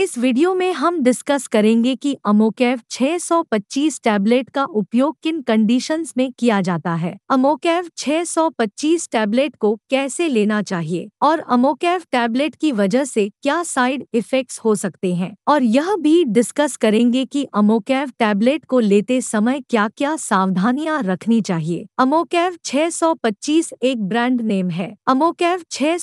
इस वीडियो में हम डिस्कस करेंगे कि अमोकेव 625 टैबलेट का उपयोग किन कंडीशंस में किया जाता है अमोकेव 625 टैबलेट को कैसे लेना चाहिए और अमोकेव टैबलेट की वजह से क्या साइड इफेक्ट्स हो सकते हैं और यह भी डिस्कस करेंगे कि अमोकेव टैबलेट को लेते समय क्या क्या सावधानियां रखनी चाहिए अमोकेव छह एक ब्रांड नेम है अमोकेव छह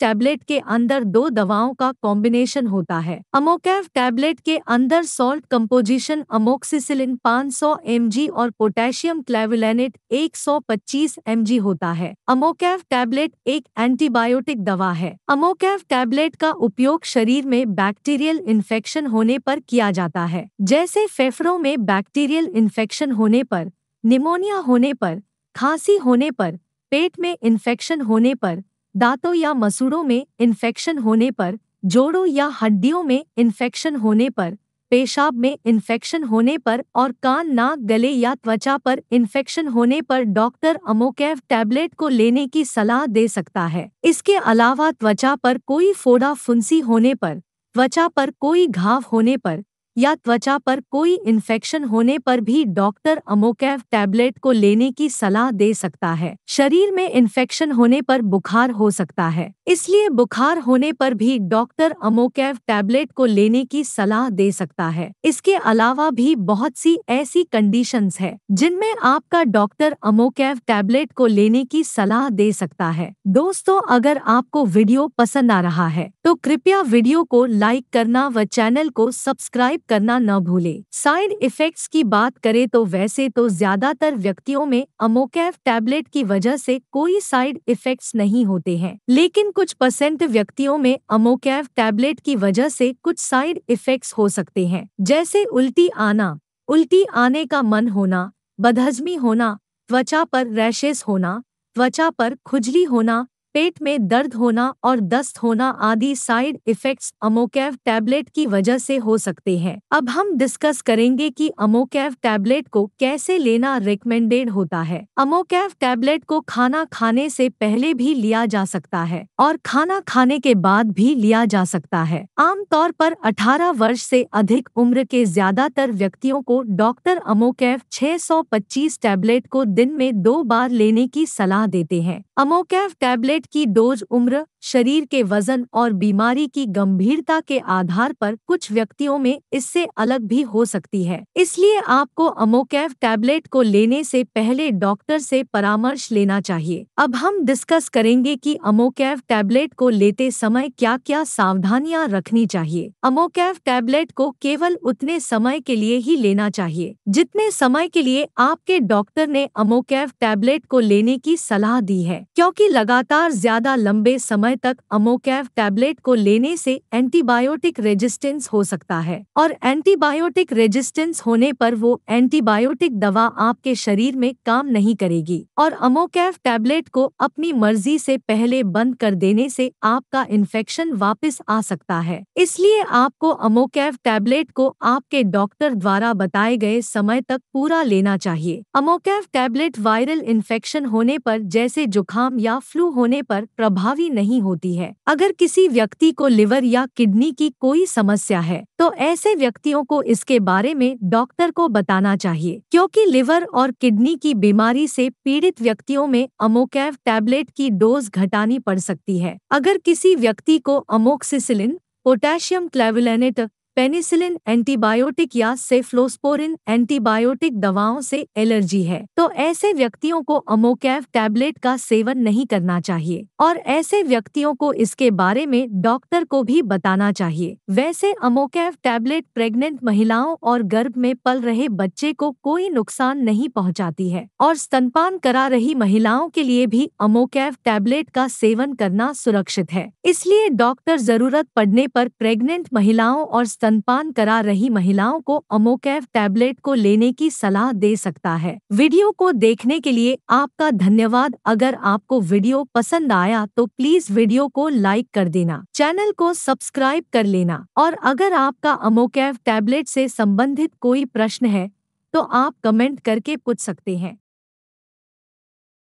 टैबलेट के अंदर दो दवाओं का कॉम्बिनेशन होता है है अमोकैव टैबलेट के अंदर सॉल्ट कम्पोजिशन अमोक्सिसिलिन 500 जी और पोटेशियम क्लेविलेनेट 125 जी होता है अमोकैव टैबलेट एक एंटीबायोटिक दवा है अमोकैव टैबलेट का उपयोग शरीर में बैक्टीरियल इन्फेक्शन होने पर किया जाता है जैसे फेफड़ों में बैक्टीरियल इन्फेक्शन होने पर निमोनिया होने पर खांसी होने पर पेट में इन्फेक्शन होने पर दांतों या मसूड़ों में इन्फेक्शन होने पर जोड़ों या हड्डियों में इन्फेक्शन होने पर पेशाब में इन्फेक्शन होने पर और कान नाक गले या त्वचा पर इन्फेक्शन होने पर डॉक्टर अमोकैव टैबलेट को लेने की सलाह दे सकता है इसके अलावा त्वचा पर कोई फोड़ा फुंसी होने पर त्वचा पर कोई घाव होने पर या त्वचा पर कोई इन्फेक्शन होने पर भी डॉक्टर अमोकैव टैबलेट को लेने की सलाह दे सकता है शरीर में इन्फेक्शन होने पर बुखार हो सकता है इसलिए बुखार होने पर भी डॉक्टर अमोकैव टैबलेट को लेने की सलाह दे सकता है इसके अलावा भी बहुत सी ऐसी कंडीशन है जिनमें आपका डॉक्टर अमोकैव टैबलेट को लेने की सलाह दे सकता है दोस्तों अगर आपको वीडियो पसंद आ रहा है तो कृपया वीडियो को लाइक करना व चैनल को सब्सक्राइब करना न भूले साइड इफेक्ट्स की बात करें तो वैसे तो ज्यादातर व्यक्तियों में अमोकैफ टैबलेट की वजह से कोई साइड इफेक्ट्स नहीं होते हैं लेकिन कुछ परसेंट व्यक्तियों में अमोकैफ टैबलेट की वजह से कुछ साइड इफेक्ट्स हो सकते हैं जैसे उल्टी आना उल्टी आने का मन होना बदहजमी होना त्वचा पर रैशेस होना त्वचा पर खुजली होना पेट में दर्द होना और दस्त होना आदि साइड इफेक्ट्स अमोकैव टैबलेट की वजह से हो सकते हैं अब हम डिस्कस करेंगे कि अमोकैव टैबलेट को कैसे लेना रिकमेंडेड होता है अमोकैव टैबलेट को खाना खाने से पहले भी लिया जा सकता है और खाना खाने के बाद भी लिया जा सकता है आमतौर पर 18 वर्ष से अधिक उम्र के ज्यादातर व्यक्तियों को डॉक्टर अमोकैव 625 टैबलेट को दिन में दो बार लेने की सलाह देते हैं अमोकैव टैबलेट की डोज उम्र शरीर के वजन और बीमारी की गंभीरता के आधार पर कुछ व्यक्तियों में इससे अलग भी हो सकती है इसलिए आपको अमोकैव टैबलेट को लेने से पहले डॉक्टर से परामर्श लेना चाहिए अब हम डिस्कस करेंगे कि अमोकैव टैबलेट को लेते समय क्या क्या सावधानियां रखनी चाहिए अमोकैव टैबलेट को केवल उतने समय के लिए ही लेना चाहिए जितने समय के लिए आपके डॉक्टर ने अमोकैव टैबलेट को लेने की सलाह दी है क्योंकि लगातार ज़्यादा लंबे समय तक अमोकैव टैबलेट को लेने से एंटीबायोटिक रेजिस्टेंस हो सकता है और एंटीबायोटिक रेजिस्टेंस होने पर वो एंटीबायोटिक दवा आपके शरीर में काम नहीं करेगी और अमोकैव टैबलेट को अपनी मर्जी से पहले बंद कर देने से आपका इन्फेक्शन वापस आ सकता है इसलिए आपको अमोकैव टैबलेट को आपके डॉक्टर द्वारा बताए गए समय तक पूरा लेना चाहिए अमोकैव टैबलेट वायरल इन्फेक्शन होने पर जैसे जुखाम या फ्लू होने होने पर प्रभावी नहीं होती है अगर किसी व्यक्ति को लिवर या किडनी की कोई समस्या है तो ऐसे व्यक्तियों को इसके बारे में डॉक्टर को बताना चाहिए क्योंकि लिवर और किडनी की बीमारी से पीड़ित व्यक्तियों में अमोकैव टैबलेट की डोज घटानी पड़ सकती है अगर किसी व्यक्ति को amoxicillin potassium clavulanate penicillin antibiotic या सेफ्लोस्पोरिन एंटीबायोटिक दवाओं से एलर्जी है तो ऐसे व्यक्तियों को अमोकैव टैबलेट का सेवन नहीं करना चाहिए और ऐसे व्यक्तियों को इसके बारे में डॉक्टर को भी बताना चाहिए वैसे अमोकैव टैबलेट प्रेग्नेंट महिलाओं और गर्भ में पल रहे बच्चे को कोई नुकसान नहीं पहुँचाती है और स्तनपान करा रही महिलाओं के लिए भी अमोकैव टैबलेट का सेवन करना सुरक्षित है इसलिए डॉक्टर जरूरत पड़ने पर प्रेग्नेंट महिलाओं और स्तन स्तनपान करा रही महिलाओं को अमोकैव टैबलेट को लेने की सलाह दे सकता है वीडियो को देखने के लिए आपका धन्यवाद अगर आपको वीडियो पसंद आया तो प्लीज वीडियो को लाइक कर देना चैनल को सब्सक्राइब कर लेना और अगर आपका अमोकैव टैबलेट से संबंधित कोई प्रश्न है तो आप कमेंट करके पूछ सकते हैं